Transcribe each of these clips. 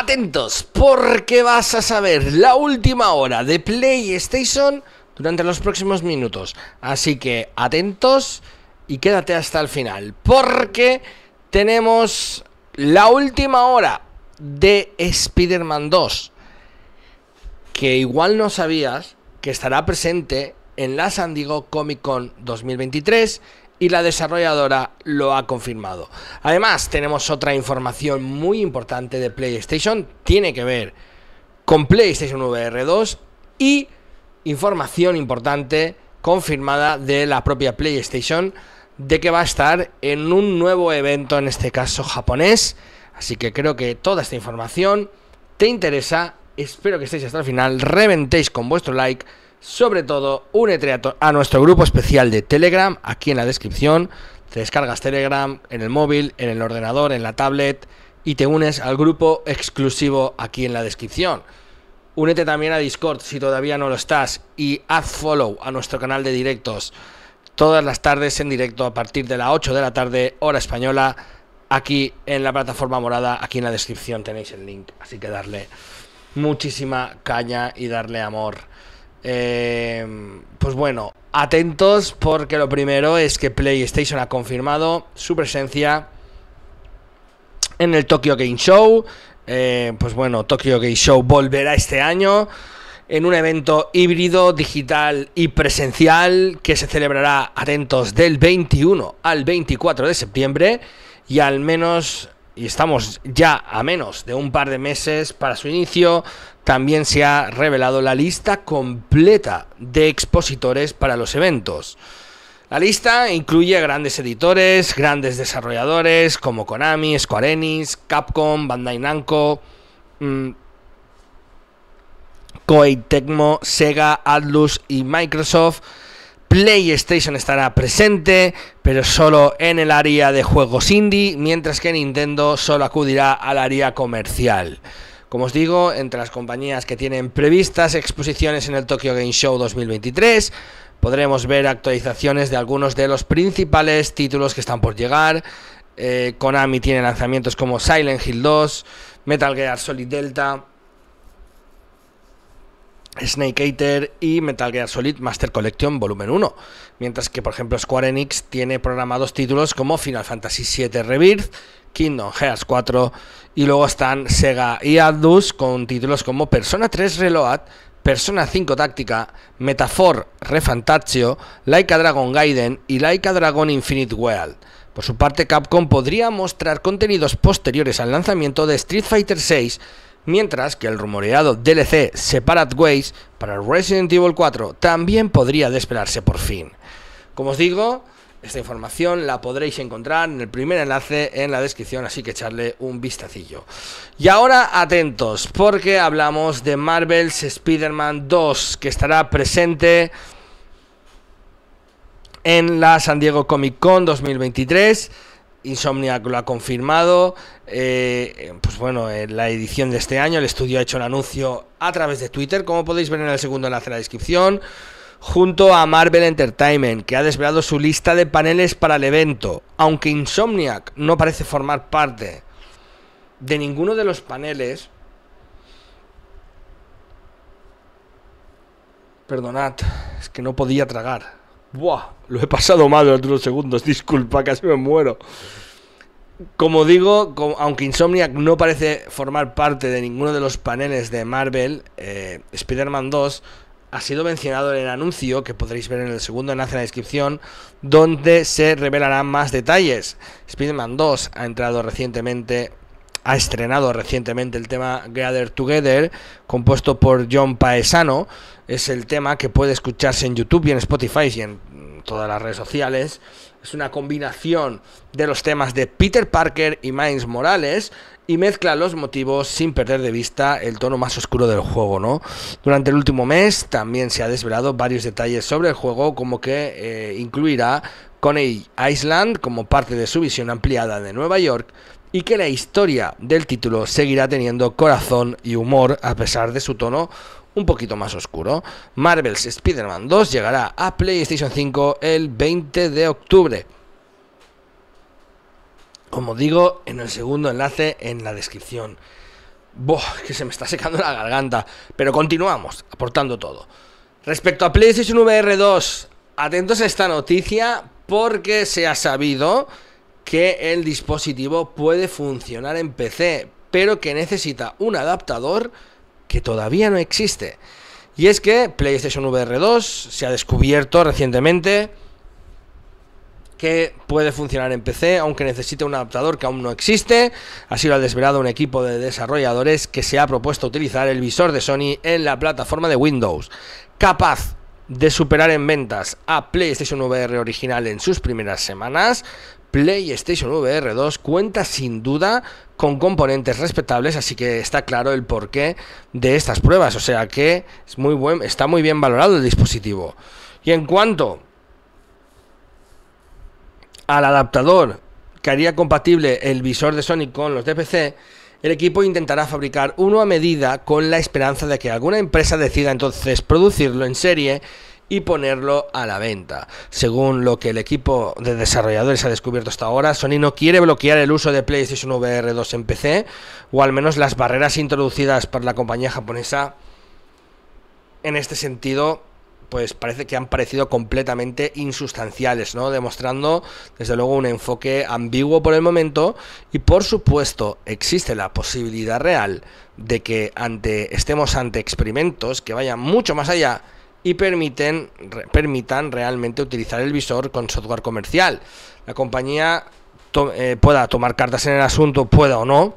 Atentos, porque vas a saber la última hora de PlayStation durante los próximos minutos. Así que atentos y quédate hasta el final, porque tenemos la última hora de Spider-Man 2, que igual no sabías que estará presente en la San Diego Comic Con 2023 y la desarrolladora lo ha confirmado. Además, tenemos otra información muy importante de PlayStation, tiene que ver con PlayStation VR 2 y información importante confirmada de la propia PlayStation de que va a estar en un nuevo evento, en este caso japonés. Así que creo que toda esta información te interesa. Espero que estéis hasta el final, reventéis con vuestro like sobre todo, únete a, nuestro grupo especial de Telegram, aquí en la descripción. Te descargas Telegram en el móvil, en el ordenador, en la tablet y te unes al grupo exclusivo aquí en la descripción. Únete también a Discord si todavía no lo estás y haz follow a nuestro canal de directos todas las tardes en directo a partir de las 8 de la tarde, hora española, aquí en la plataforma morada, aquí en la descripción tenéis el link, así que darle muchísima caña y darle amor. Eh, pues bueno, atentos porque lo primero es que PlayStation ha confirmado su presencia en el Tokyo Game Show. Eh, pues bueno, Tokyo Game Show volverá este año en un evento híbrido, digital y presencial que se celebrará, atentos, del 21 al 24 de septiembre y al menos y estamos ya a menos de un par de meses para su inicio, también se ha revelado la lista completa de expositores para los eventos. La lista incluye a grandes editores, grandes desarrolladores como Konami, Square Enix, Capcom, Bandai Namco, mmm, Koei Tecmo, Sega, Atlus y Microsoft PlayStation estará presente, pero solo en el área de juegos indie, mientras que Nintendo solo acudirá al área comercial. Como os digo, entre las compañías que tienen previstas exposiciones en el Tokyo Game Show 2023, podremos ver actualizaciones de algunos de los principales títulos que están por llegar. Eh, Konami tiene lanzamientos como Silent Hill 2, Metal Gear Solid Delta, Snake Eater y Metal Gear Solid Master Collection Volumen 1, mientras que por ejemplo Square Enix tiene programados títulos como Final Fantasy VII Rebirth, Kingdom Hearts 4 y luego están Sega y ADDUS con títulos como Persona 3 Reload, Persona 5 Táctica, Metafor Refantazio, Laika Dragon Gaiden y Laika Dragon Infinite World. Por su parte, Capcom podría mostrar contenidos posteriores al lanzamiento de Street Fighter VI mientras que el rumoreado DLC Separate Ways para Resident Evil 4 también podría de por fin. Como os digo, esta información la podréis encontrar en el primer enlace en la descripción, así que echarle un vistacillo. Y ahora atentos, porque hablamos de Marvel's Spider-Man 2, que estará presente en la San Diego Comic Con 2023 Insomniac lo ha confirmado. Eh, pues bueno, en eh, la edición de este año, el estudio ha hecho el anuncio a través de Twitter, como podéis ver en el segundo enlace de la descripción, junto a Marvel Entertainment, que ha desvelado su lista de paneles para el evento. Aunque Insomniac no parece formar parte de ninguno de los paneles. Perdonad, es que no podía tragar. Buah, lo he pasado mal durante unos segundos, disculpa, casi me muero. Como digo, aunque Insomniac no parece formar parte de ninguno de los paneles de Marvel, eh, Spider-Man 2 ha sido mencionado en el anuncio que podréis ver en el segundo enlace en la descripción, donde se revelarán más detalles. Spider-Man 2 ha entrado recientemente ha estrenado recientemente el tema Gather Together, compuesto por John Paesano. Es el tema que puede escucharse en YouTube y en Spotify y en todas las redes sociales. Es una combinación de los temas de Peter Parker y Miles Morales y mezcla los motivos sin perder de vista el tono más oscuro del juego, ¿no? Durante el último mes también se ha desvelado varios detalles sobre el juego, como que eh, incluirá Coney Island como parte de su visión ampliada de Nueva York y que la historia del título seguirá teniendo corazón y humor a pesar de su tono un poquito más oscuro. Marvel's Spider-Man 2 llegará a PlayStation 5 el 20 de octubre. Como digo, en el segundo enlace en la descripción. Boh, que se me está secando la garganta. Pero continuamos, aportando todo. Respecto a PlayStation VR 2, atentos a esta noticia porque se ha sabido que el dispositivo puede funcionar en PC, pero que necesita un adaptador que todavía no existe. Y es que PlayStation VR 2 se ha descubierto recientemente que puede funcionar en PC, aunque necesite un adaptador que aún no existe. Así lo ha desvelado un equipo de desarrolladores que se ha propuesto utilizar el visor de Sony en la plataforma de Windows, capaz de superar en ventas a PlayStation VR original en sus primeras semanas, PlayStation VR 2 cuenta sin duda con componentes respetables, así que está claro el porqué de estas pruebas, o sea que es muy buen, está muy bien valorado el dispositivo. Y en cuanto al adaptador que haría compatible el visor de Sony con los DPC, PC, el equipo intentará fabricar uno a medida con la esperanza de que alguna empresa decida entonces producirlo en serie y ponerlo a la venta. Según lo que el equipo de desarrolladores ha descubierto hasta ahora, Sony no quiere bloquear el uso de PlayStation VR 2 en PC, o al menos las barreras introducidas por la compañía japonesa en este sentido pues parece que han parecido completamente insustanciales, ¿no? Demostrando, desde luego, un enfoque ambiguo por el momento. Y por supuesto, existe la posibilidad real de que ante, estemos ante experimentos que vayan mucho más allá y permiten, permitan realmente utilizar el visor con software comercial. La compañía eh, pueda tomar cartas en el asunto, pueda o no.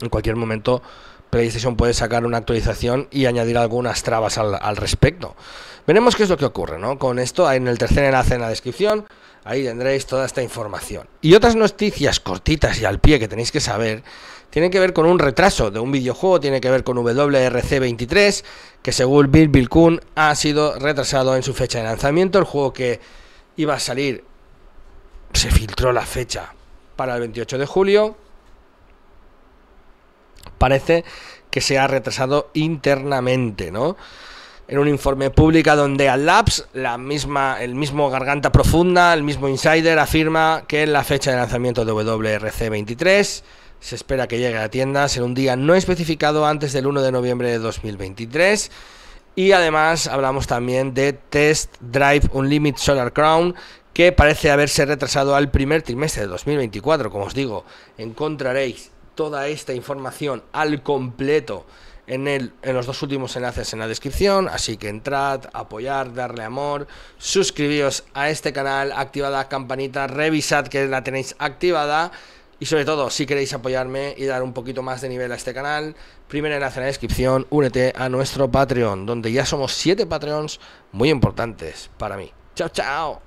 En cualquier momento PlayStation puede sacar una actualización y añadir algunas trabas al, al respecto. Veremos qué es lo que ocurre, ¿no? Con esto, en el tercer enlace en la descripción, ahí tendréis toda esta información. Y otras noticias cortitas y al pie que tenéis que saber tiene que ver con un retraso de un videojuego, tiene que ver con WRC23, que según Bill Bill ha sido retrasado en su fecha de lanzamiento. El juego que iba a salir se filtró la fecha para el 28 de julio. Parece que se ha retrasado internamente, ¿no? en un informe público donde Labs, la misma, el mismo Garganta Profunda, el mismo Insider, afirma que la fecha de lanzamiento de WRC 23 se espera que llegue a tiendas en un día no especificado antes del 1 de noviembre de 2023. Y además hablamos también de Test Drive Unlimited Solar Crown, que parece haberse retrasado al primer trimestre de 2024. Como os digo, encontraréis toda esta información al completo en, el, en los dos últimos enlaces en la descripción. Así que entrad, apoyar, darle amor, suscribíos a este canal, activad la campanita, revisad que la tenéis activada y sobre todo, si queréis apoyarme y dar un poquito más de nivel a este canal, primero en la descripción, únete a nuestro Patreon, donde ya somos 7 Patreons muy importantes para mí. Chao, chao.